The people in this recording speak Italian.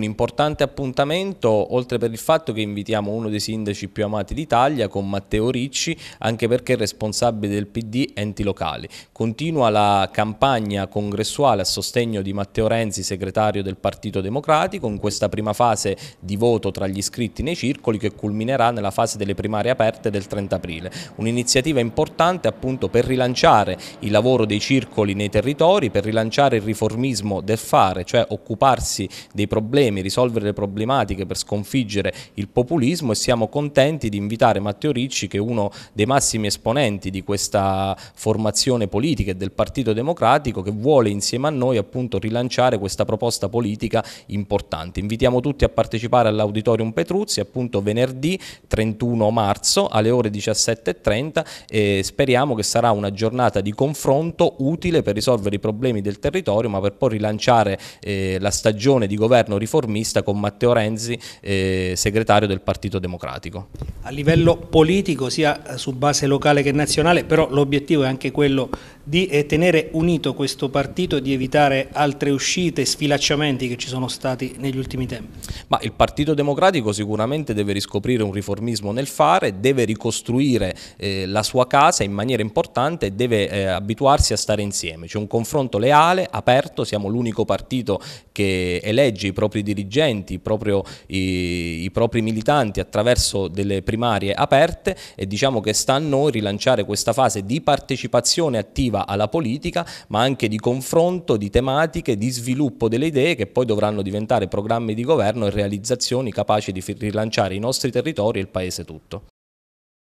un importante appuntamento, oltre per il fatto che invitiamo uno dei sindaci più amati d'Italia, con Matteo Ricci, anche perché è responsabile del PD enti locali. Continua la campagna congressuale a sostegno di Matteo Renzi, segretario del Partito Democratico, in questa prima fase di voto tra gli iscritti nei circoli che culminerà nella fase delle primarie aperte del 30 aprile. Un'iniziativa importante appunto per rilanciare il lavoro dei circoli nei territori, per rilanciare il riformismo del fare, cioè occuparsi dei problemi problemi, risolvere le problematiche per sconfiggere il populismo e siamo contenti di invitare Matteo Ricci che è uno dei massimi esponenti di questa formazione politica e del Partito Democratico che vuole insieme a noi appunto rilanciare questa proposta politica importante. Invitiamo tutti a partecipare all'Auditorium Petruzzi appunto venerdì 31 marzo alle ore 17.30 e speriamo che sarà una giornata di confronto utile per risolvere i problemi del territorio ma per poi rilanciare eh, la stagione di governo riformista riformista con Matteo Renzi, eh, segretario del Partito Democratico. A livello politico, sia su base locale che nazionale, però l'obiettivo è anche quello di eh, tenere unito questo partito e di evitare altre uscite, sfilacciamenti che ci sono stati negli ultimi tempi? Ma il Partito Democratico sicuramente deve riscoprire un riformismo nel fare, deve ricostruire eh, la sua casa in maniera importante e deve eh, abituarsi a stare insieme. C'è un confronto leale, aperto, siamo l'unico partito che elegge i propri propri dirigenti, proprio i, i propri militanti attraverso delle primarie aperte e diciamo che sta a noi rilanciare questa fase di partecipazione attiva alla politica ma anche di confronto, di tematiche, di sviluppo delle idee che poi dovranno diventare programmi di governo e realizzazioni capaci di rilanciare i nostri territori e il paese tutto.